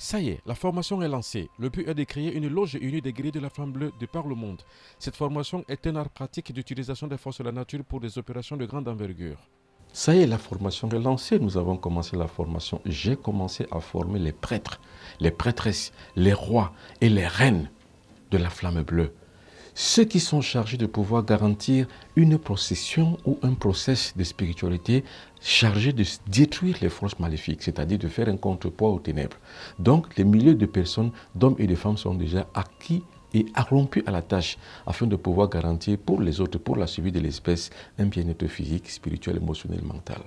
Ça y est, la formation est lancée. Le but est de créer une loge unie des grilles de la flamme bleue de par le monde. Cette formation est un art pratique d'utilisation des forces de la nature pour des opérations de grande envergure. Ça y est, la formation est lancée. Nous avons commencé la formation. J'ai commencé à former les prêtres, les prêtresses, les rois et les reines de la flamme bleue ceux qui sont chargés de pouvoir garantir une procession ou un process de spiritualité chargé de détruire les forces maléfiques, c'est-à-dire de faire un contrepoids aux ténèbres. Donc, les milliers de personnes, d'hommes et de femmes, sont déjà acquis et rompu à la tâche afin de pouvoir garantir pour les autres, pour la survie de l'espèce, un bien-être physique, spirituel, émotionnel, mental.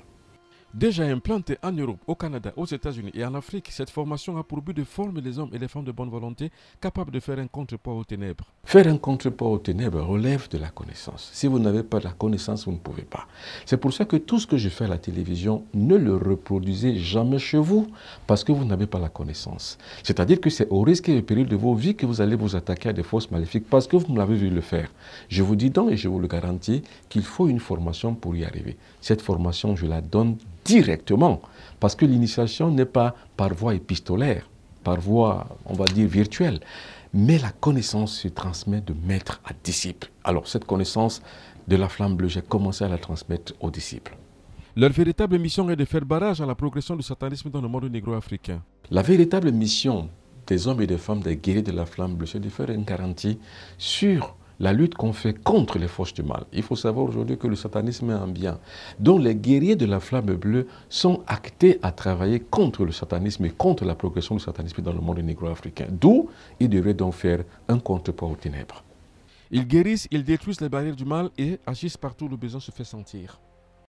Déjà implantée en Europe, au Canada, aux États-Unis et en Afrique, cette formation a pour but de former les hommes et les femmes de bonne volonté capables de faire un contrepoids aux ténèbres. Faire un contrepoids aux ténèbres relève de la connaissance. Si vous n'avez pas la connaissance, vous ne pouvez pas. C'est pour ça que tout ce que je fais à la télévision, ne le reproduisez jamais chez vous parce que vous n'avez pas la connaissance. C'est-à-dire que c'est au risque et au péril de vos vies que vous allez vous attaquer à des forces maléfiques parce que vous me l'avez vu le faire. Je vous dis donc et je vous le garantis qu'il faut une formation pour y arriver. Cette formation, je la donne directement, parce que l'initiation n'est pas par voie épistolaire, par voie, on va dire, virtuelle, mais la connaissance se transmet de maître à disciple. Alors cette connaissance de la flamme bleue, j'ai commencé à la transmettre aux disciples. Leur véritable mission est de faire barrage à la progression du satanisme dans le monde négro-africain. La véritable mission des hommes et des femmes des guerriers de la flamme bleue, c'est de faire une garantie sur la lutte qu'on fait contre les forces du mal. Il faut savoir aujourd'hui que le satanisme est un bien, dont les guerriers de la flamme bleue sont actés à travailler contre le satanisme et contre la progression du satanisme dans le monde négro-africain. D'où ils devraient donc faire un contrepoids aux ténèbres. Ils guérissent, ils détruisent les barrières du mal et agissent partout où le besoin se fait sentir.